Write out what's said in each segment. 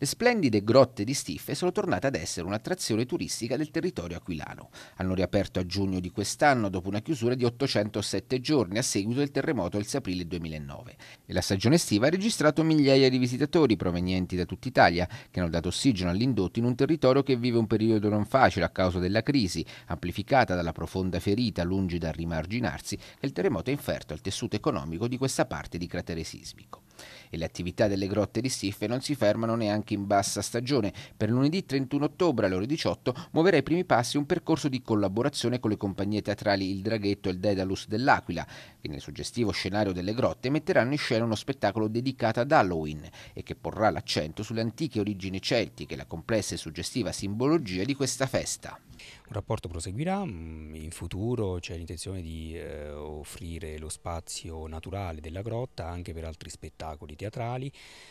Le splendide grotte di Stiffe sono tornate ad essere un'attrazione turistica del territorio aquilano. Hanno riaperto a giugno di quest'anno dopo una chiusura di 807 giorni a seguito del terremoto del 6 aprile 2009 e la stagione estiva ha registrato migliaia di visitatori provenienti da tutta Italia che hanno dato ossigeno all'indotto in un territorio che vive un periodo non facile a causa della crisi, amplificata dalla profonda ferita lungi dal rimarginarsi che il terremoto ha inferto al tessuto economico di questa parte di cratere sismico. E le attività delle grotte di Siffe non si fermano neanche in bassa stagione. Per lunedì 31 ottobre alle ore 18 muoverà i primi passi un percorso di collaborazione con le compagnie teatrali Il Draghetto e il Daedalus dell'Aquila, che nel suggestivo scenario delle grotte metteranno in scena uno spettacolo dedicato ad Halloween e che porrà l'accento sulle antiche origini celtiche e la complessa e suggestiva simbologia di questa festa. Un rapporto proseguirà, mm, in futuro c'è l'intenzione di eh, offrire lo spazio naturale della grotta anche per altri spettacoli teatrali,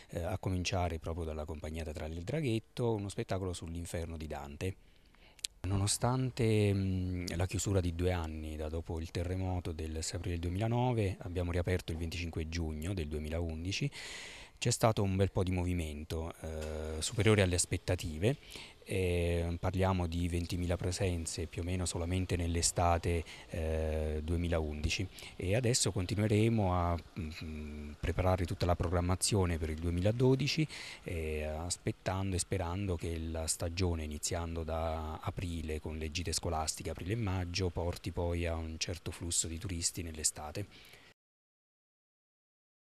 eh, a cominciare proprio dalla compagnia teatrale del Draghetto, uno spettacolo sull'inferno di Dante. Nonostante mm, la chiusura di due anni da dopo il terremoto del 6 aprile 2009, abbiamo riaperto il 25 giugno del 2011 c'è stato un bel po' di movimento, eh, superiore alle aspettative. Eh, parliamo di 20.000 presenze più o meno solamente nell'estate eh, 2011 e adesso continueremo a mh, mm, mm, preparare tutta la programmazione per il 2012 eh, aspettando e sperando che la stagione iniziando da aprile con le gite scolastiche aprile e maggio porti poi a un certo flusso di turisti nell'estate.